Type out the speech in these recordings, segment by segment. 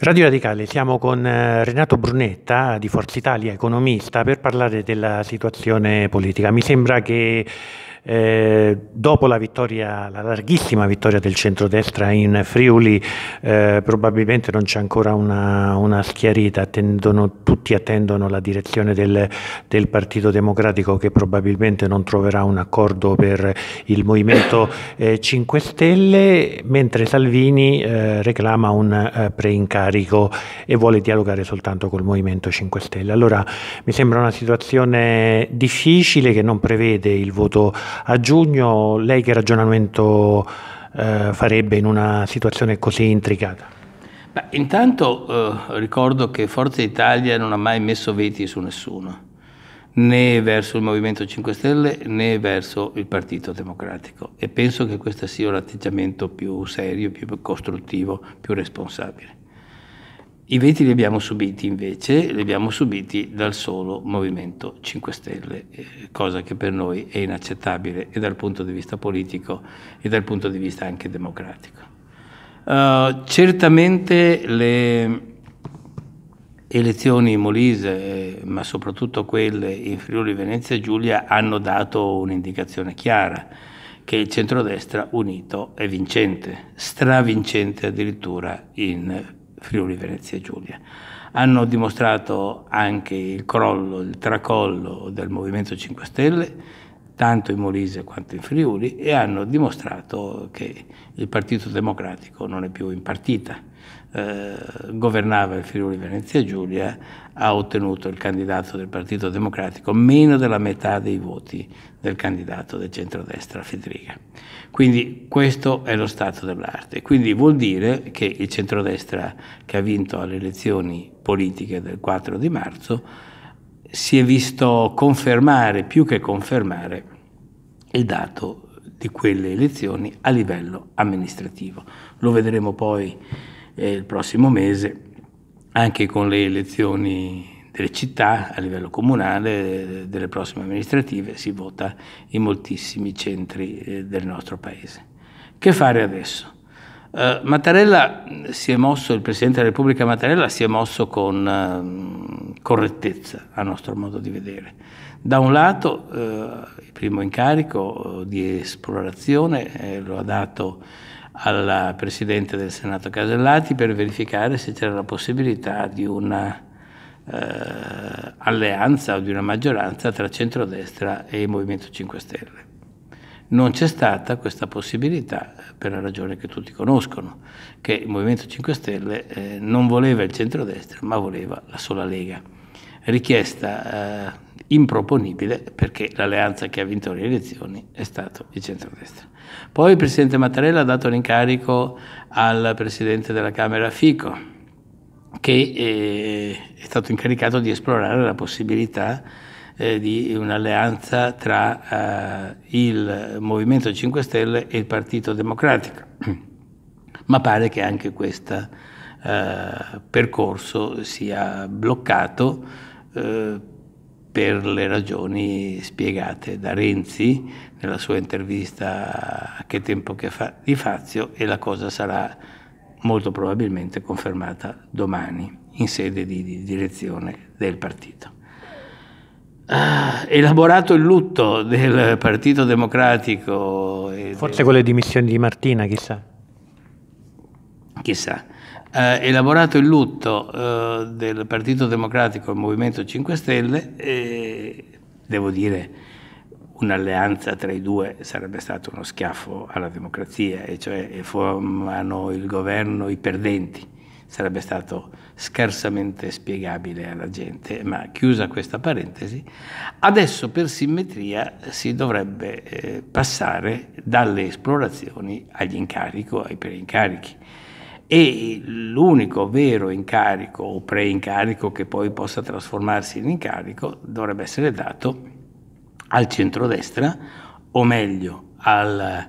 Radio Radicale, siamo con eh, Renato Brunetta di Forza Italia, economista, per parlare della situazione politica. Mi sembra che eh, dopo la, vittoria, la larghissima vittoria del centrodestra in Friuli, eh, probabilmente non c'è ancora una, una schiarita, attendono, tutti attendono la direzione del, del, Partito Democratico che probabilmente non troverà un accordo per il Movimento eh, 5 Stelle, mentre Salvini eh, reclama un eh, preincarico e vuole dialogare soltanto col Movimento 5 Stelle. Allora mi sembra una situazione difficile che non prevede il voto a giugno lei che ragionamento eh, farebbe in una situazione così intricata? Beh, intanto eh, ricordo che Forza Italia non ha mai messo veti su nessuno, né verso il Movimento 5 Stelle né verso il Partito Democratico e penso che questo sia l'atteggiamento più serio, più costruttivo, più responsabile. I veti li abbiamo subiti invece, li abbiamo subiti dal solo Movimento 5 Stelle, eh, cosa che per noi è inaccettabile e dal punto di vista politico e dal punto di vista anche democratico. Uh, certamente le elezioni in molise, eh, ma soprattutto quelle in Friuli Venezia e Giulia, hanno dato un'indicazione chiara che il centrodestra unito è vincente, stravincente addirittura in Friuli Venezia Giulia. Hanno dimostrato anche il crollo, il tracollo del Movimento 5 Stelle tanto in Molise quanto in Friuli e hanno dimostrato che il Partito Democratico non è più in partita. Eh, governava il Friuli Venezia Giulia, ha ottenuto il candidato del Partito Democratico meno della metà dei voti del candidato del centrodestra Federica. Quindi questo è lo stato dell'arte. Quindi vuol dire che il centrodestra che ha vinto alle elezioni politiche del 4 di marzo si è visto confermare, più che confermare, il dato di quelle elezioni a livello amministrativo. Lo vedremo poi eh, il prossimo mese anche con le elezioni delle città a livello comunale, delle prossime amministrative, si vota in moltissimi centri eh, del nostro paese. Che fare adesso? Uh, Mattarella mm, si è mosso, il Presidente della Repubblica Mattarella si è mosso con uh, correttezza, a nostro modo di vedere. Da un lato uh, il primo incarico eh, di esplorazione eh, lo ha dato al Presidente del Senato Casellati per verificare se c'era la possibilità di una alleanza o di una maggioranza tra centrodestra e il Movimento 5 Stelle non c'è stata questa possibilità per la ragione che tutti conoscono, che il Movimento 5 Stelle eh, non voleva il centrodestra ma voleva la sola Lega. Richiesta eh, improponibile perché l'alleanza che ha vinto le elezioni è stato il centrodestra. Poi il Presidente Mattarella ha dato l'incarico al Presidente della Camera Fico che eh, è stato incaricato di esplorare la possibilità eh, di un'alleanza tra eh, il Movimento 5 Stelle e il Partito Democratico. Ma pare che anche questo eh, percorso sia bloccato eh, per le ragioni spiegate da Renzi nella sua intervista a Che tempo che fa di Fazio e la cosa sarà molto probabilmente confermata domani in sede di direzione del partito ah, elaborato il lutto del Partito Democratico. Forse del... con le dimissioni di Martina, chissà. Chissà. Eh, elaborato il lutto eh, del Partito Democratico e Movimento 5 Stelle, eh, devo dire un'alleanza tra i due sarebbe stato uno schiaffo alla democrazia, e cioè formano il governo i perdenti sarebbe stato scarsamente spiegabile alla gente, ma chiusa questa parentesi, adesso per simmetria si dovrebbe eh, passare dalle esplorazioni agli incarico, ai preincarichi. E l'unico vero incarico o preincarico che poi possa trasformarsi in incarico dovrebbe essere dato al centrodestra, o meglio al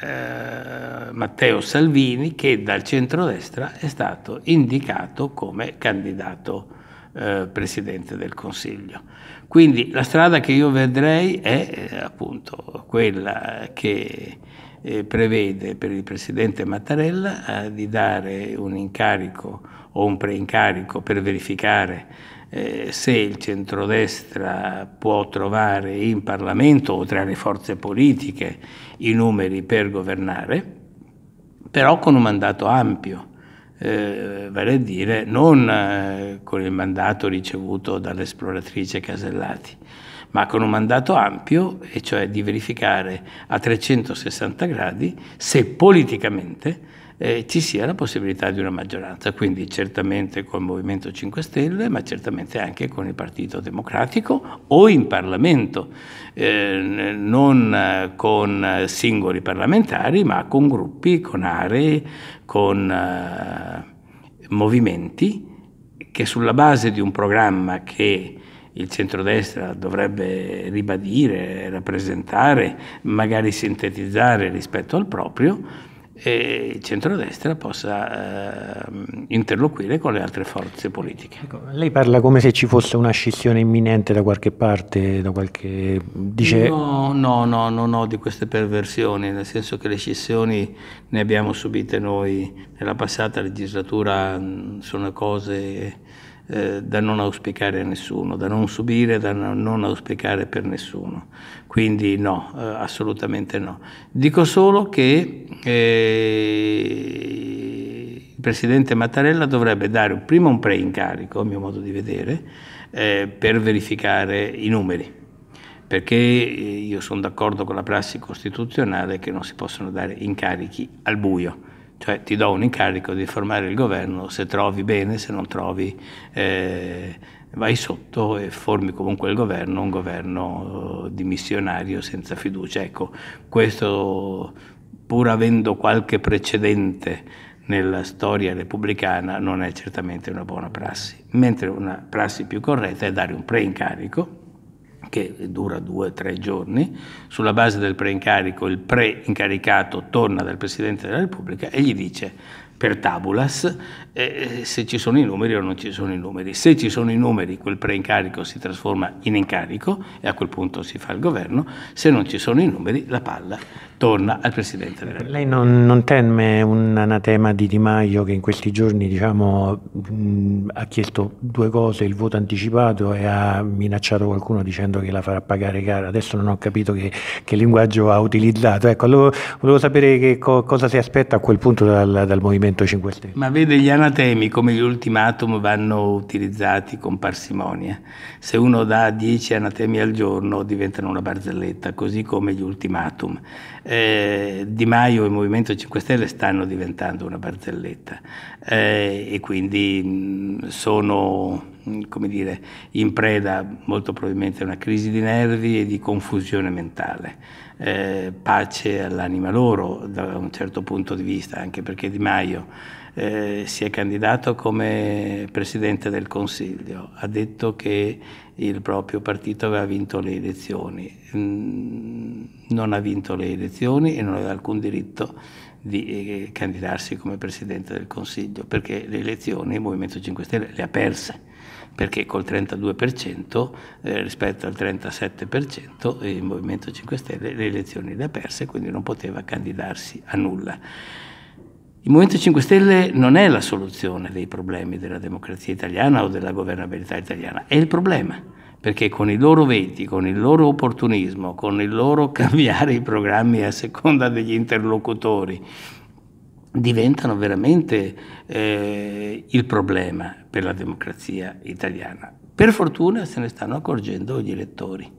eh, Matteo Salvini che dal centrodestra è stato indicato come candidato eh, Presidente del Consiglio. Quindi la strada che io vedrei è eh, appunto quella che eh, prevede per il Presidente Mattarella eh, di dare un incarico o un preincarico per verificare eh, se il centrodestra può trovare in Parlamento o tra le forze politiche i numeri per governare, però con un mandato ampio, eh, vale a dire non eh, con il mandato ricevuto dall'esploratrice Casellati, ma con un mandato ampio, e cioè di verificare a 360 gradi se politicamente eh, ci sia la possibilità di una maggioranza, quindi certamente col Movimento 5 Stelle, ma certamente anche con il Partito Democratico o in Parlamento, eh, non eh, con singoli parlamentari, ma con gruppi, con aree, con eh, movimenti che sulla base di un programma che il centrodestra dovrebbe ribadire, rappresentare, magari sintetizzare rispetto al proprio, e il centrodestra possa eh, interloquire con le altre forze politiche. Ecco, lei parla come se ci fosse una scissione imminente da qualche parte, da qualche... Dice... No, no, no, non ho di queste perversioni, nel senso che le scissioni ne abbiamo subite noi nella passata legislatura, mm, sono cose eh, da non auspicare a nessuno, da non subire, da non auspicare per nessuno. Quindi no, eh, assolutamente no. Dico solo che eh, il Presidente Mattarella dovrebbe dare prima un preincarico, a mio modo di vedere, eh, per verificare i numeri perché eh, io sono d'accordo con la prassi costituzionale che non si possono dare incarichi al buio cioè ti do un incarico di formare il governo, se trovi bene, se non trovi eh, vai sotto e formi comunque il governo, un governo eh, dimissionario senza fiducia. Ecco, questo pur avendo qualche precedente nella storia repubblicana non è certamente una buona prassi, mentre una prassi più corretta è dare un preincarico che dura due o tre giorni, sulla base del preincarico il pre-incaricato torna dal Presidente della Repubblica e gli dice per tabulas eh, eh, se ci sono i numeri o non ci sono i numeri. Se ci sono i numeri quel preincarico si trasforma in incarico e a quel punto si fa il governo, se non ci sono i numeri la palla torna al Presidente della Repubblica. Lei non, non, teme un anatema di Di Maio che in questi giorni diciamo, mh, ha chiesto due cose, il voto anticipato e ha minacciato qualcuno dicendo che la farà pagare cara. Adesso non ho capito che, che linguaggio ha utilizzato. Ecco, allora, volevo sapere che co cosa si aspetta a quel punto dal, dal Movimento 5 Stelle. Ma vede gli anatemi come gli ultimatum vanno utilizzati con parsimonia. Se uno dà 10 anatemi al giorno diventano una barzelletta, così come gli ultimatum eh, Di Maio e il Movimento 5 Stelle stanno diventando una barzelletta eh, e quindi mh, sono come dire, in preda molto probabilmente a una crisi di nervi e di confusione mentale. Eh, pace all'anima loro da un certo punto di vista, anche perché Di Maio eh, si è candidato come Presidente del Consiglio, ha detto che il proprio partito aveva vinto le elezioni. Mm, non ha vinto le elezioni e non aveva alcun diritto di eh, candidarsi come Presidente del Consiglio, perché le elezioni il Movimento 5 Stelle le ha perse, perché col 32% eh, rispetto al 37% il Movimento 5 Stelle le elezioni le ha perse, quindi non poteva candidarsi a nulla. Il Movimento 5 Stelle non è la soluzione dei problemi della democrazia italiana o della governabilità italiana, è il problema, perché con i loro veti, con il loro opportunismo, con il loro cambiare i programmi a seconda degli interlocutori, diventano veramente eh, il problema per la democrazia italiana. Per fortuna se ne stanno accorgendo gli elettori.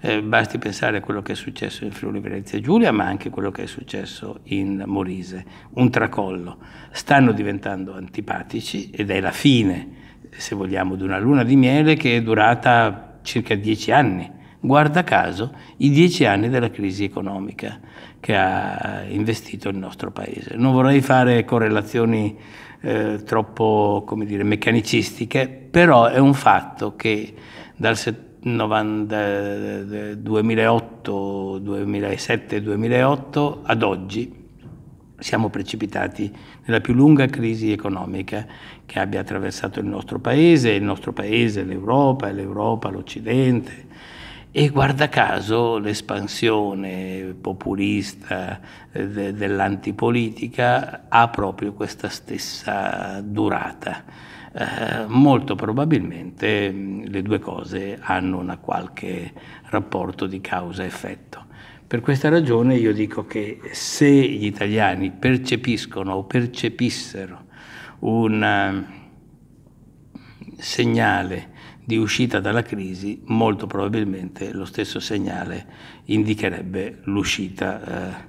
Eh, basti pensare a quello che è successo in Friuli Venezia Giulia, ma anche quello che è successo in Molise, un tracollo. Stanno diventando antipatici ed è la fine, se vogliamo, di una luna di miele che è durata circa dieci anni. Guarda caso, i dieci anni della crisi economica che ha investito il nostro paese. Non vorrei fare correlazioni eh, troppo, come dire, meccanicistiche, però è un fatto che dal 70 2008, 2007, 2008 ad oggi siamo precipitati nella più lunga crisi economica che abbia attraversato il nostro paese, il nostro paese, l'Europa, l'Europa, l'Occidente, e guarda caso l'espansione populista eh, de, dell'antipolitica ha proprio questa stessa durata. Eh, molto probabilmente mm, le due cose hanno una qualche rapporto di causa-effetto. Per questa ragione io dico che se gli italiani percepiscono o percepissero un eh, segnale di uscita dalla crisi, molto probabilmente lo stesso segnale indicherebbe l'uscita eh,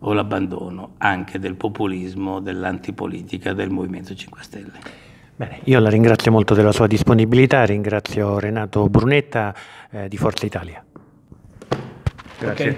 o l'abbandono anche del populismo, dell'antipolitica del Movimento 5 Stelle. Bene, io la ringrazio molto della sua disponibilità, ringrazio Renato Brunetta eh, di Forza Italia. Grazie. Okay.